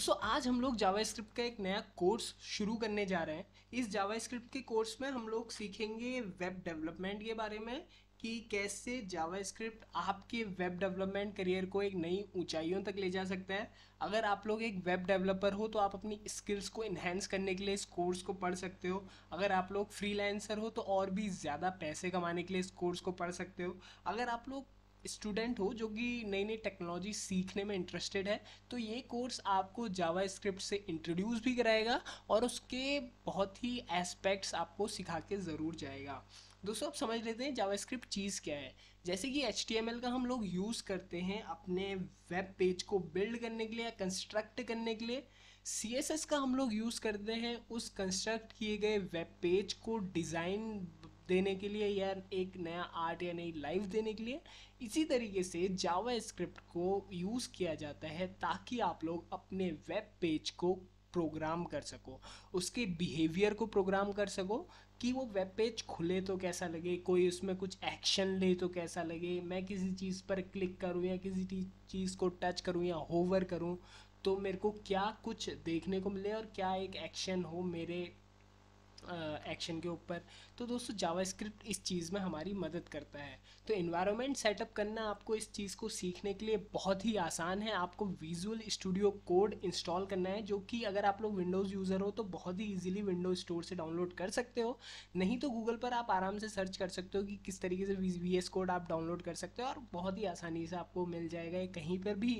दोस्तों आज हम लोग जावास्क्रिप्ट का एक नया कोर्स शुरू करने जा रहे हैं इस जावास्क्रिप्ट के कोर्स में हम लोग सीखेंगे वेब डेवलपमेंट के बारे में कि कैसे जावास्क्रिप्ट आपके वेब डेवलपमेंट करियर को एक नई ऊंचाइयों तक ले जा सकता है अगर आप लोग एक वेब डेवलपर हो तो आप अपनी स्किल्स को इन्हेंस करने के लिए इस कोर्स को पढ़ सकते हो अगर आप लोग फ्रीलांसर हो तो और भी ज़्यादा पैसे कमाने के लिए इस कोर्स को पढ़ सकते हो अगर आप लोग स्टूडेंट हो जो कि नई नई टेक्नोलॉजी सीखने में इंटरेस्टेड है तो ये कोर्स आपको जावा स्क्रिप्ट से इंट्रोड्यूस भी कराएगा और उसके बहुत ही एस्पेक्ट्स आपको सिखा के ज़रूर जाएगा दोस्तों आप समझ लेते हैं जावा स्क्रिप्ट चीज़ क्या है जैसे कि एच का हम लोग यूज़ करते हैं अपने वेब पेज को बिल्ड करने के लिए या कंस्ट्रक्ट करने के लिए सी एस एस का हम लोग यूज़ करते हैं उस कंस्ट्रक्ट किए गए वेब पेज को डिज़ाइन देने के लिए या एक नया आर्ट या नई लाइफ देने के लिए इसी तरीके से जावा स्क्रिप्ट को यूज़ किया जाता है ताकि आप लोग अपने वेब पेज को प्रोग्राम कर सको उसके बिहेवियर को प्रोग्राम कर सको कि वो वेब पेज खुले तो कैसा लगे कोई उसमें कुछ एक्शन ले तो कैसा लगे मैं किसी चीज़ पर क्लिक करूँ या किसी चीज़ को टच करूँ या होवर करूँ तो मेरे को क्या कुछ देखने को मिले और क्या एक एक्शन हो मेरे एक्शन के ऊपर तो दोस्तों जावास्क्रिप्ट इस चीज़ में हमारी मदद करता है तो इन्वायरमेंट सेटअप करना आपको इस चीज़ को सीखने के लिए बहुत ही आसान है आपको विजुअल स्टूडियो कोड इंस्टॉल करना है जो कि अगर आप लोग विंडोज़ यूज़र हो तो बहुत ही ईजिली विंडोज स्टोर से डाउनलोड कर सकते हो नहीं तो गूगल पर आप आराम से सर्च कर सकते हो कि किस तरीके से वी एस कोड आप डाउनलोड कर सकते हो और बहुत ही आसानी से आपको मिल जाएगा कहीं पर भी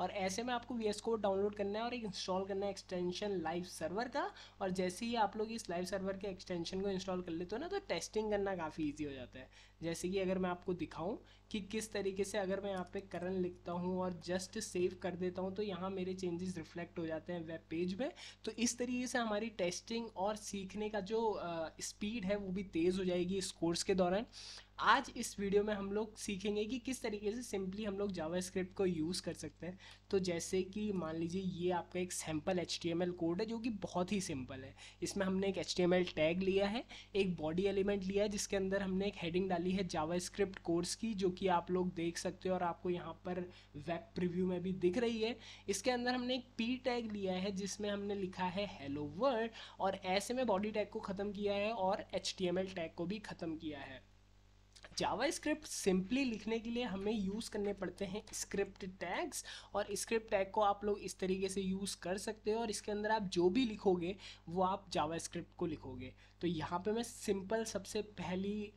और ऐसे में आपको वी एस कोड डाउनलोड करना है और एक इंस्टॉल करना है एक्सटेंशन लाइव सर्वर का और जैसे ही आप लोग इस लाइव सर्वर हार्डवेयर के एक्सटेंशन को इंस्टॉल कर लेते हो ना तो टेस्टिंग करना काफ़ी ईजी हो जाता है जैसे कि अगर मैं आपको दिखाऊं कि किस तरीके से अगर मैं यहाँ पे करंट लिखता हूँ और जस्ट सेव कर देता हूँ तो यहाँ मेरे चेंजेस रिफ्लेक्ट हो जाते हैं वेब पेज में तो इस तरीके से हमारी टेस्टिंग और सीखने का जो स्पीड uh, है वो भी तेज़ हो जाएगी इस कोर्स के दौरान आज इस वीडियो में हम लोग सीखेंगे कि किस तरीके से सिंपली हम लोग जावा को यूज़ कर सकते हैं तो जैसे कि मान लीजिए ये आपका एक सैम्पल एच कोड है जो कि बहुत ही सिंपल है इसमें हमने एक एच टैग लिया है एक बॉडी एलिमेंट लिया है जिसके अंदर हमने एक हेडिंग डाली है जावा कोर्स की जो कि आप लोग देख सकते हो और आपको यहाँ पर वेब प्रिव्यू में भी दिख रही है इसके अंदर हमने एक पी टैग लिया है जिसमें हमने लिखा है हेलो वर्ल्ड और ऐसे में बॉडी टैग को ख़त्म किया है और एच टैग को भी ख़त्म किया है जावास्क्रिप्ट सिंपली लिखने के लिए हमें यूज़ करने पड़ते हैं स्क्रिप्ट टैग्स और स्क्रिप्ट टैग को आप लोग इस तरीके से यूज़ कर सकते हो और इसके अंदर आप जो भी लिखोगे वो आप जावास्क्रिप्ट को लिखोगे तो यहाँ पे मैं सिंपल सबसे पहली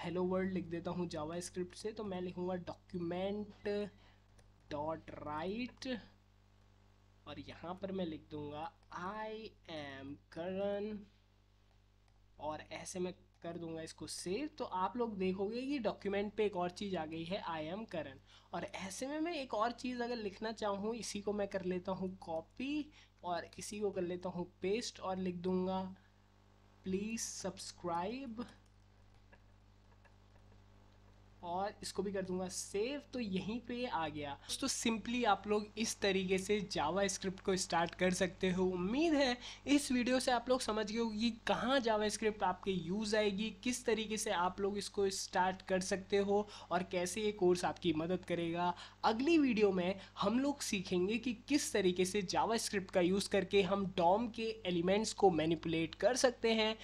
हेलो वर्ड लिख देता हूँ जावास्क्रिप्ट से तो मैं लिखूँगा डॉक्यूमेंट डॉट राइट और यहाँ पर मैं लिख दूँगा आई एम करण और ऐसे मैं कर दूंगा इसको सेव तो आप लोग देखोगे कि डॉक्यूमेंट पे एक और चीज़ आ गई है आई एम करण और ऐसे में मैं एक और चीज़ अगर लिखना चाहूँ इसी को मैं कर लेता हूँ कॉपी और इसी को कर लेता हूँ पेस्ट और लिख दूँगा प्लीज़ सब्सक्राइब और इसको भी कर दूंगा सेव तो यहीं पे आ गया तो सिंपली आप लोग इस तरीके से जावा स्क्रिप्ट को स्टार्ट कर सकते हो उम्मीद है इस वीडियो से आप लोग समझ गए कि कहाँ जावा स्क्रिप्ट आपके यूज़ आएगी किस तरीके से आप लोग इसको स्टार्ट कर सकते हो और कैसे ये कोर्स आपकी मदद करेगा अगली वीडियो में हम लोग सीखेंगे कि किस तरीके से जावा स्क्रिप्ट का यूज़ करके हम डॉम के एलिमेंट्स को मैनिपुलेट कर सकते हैं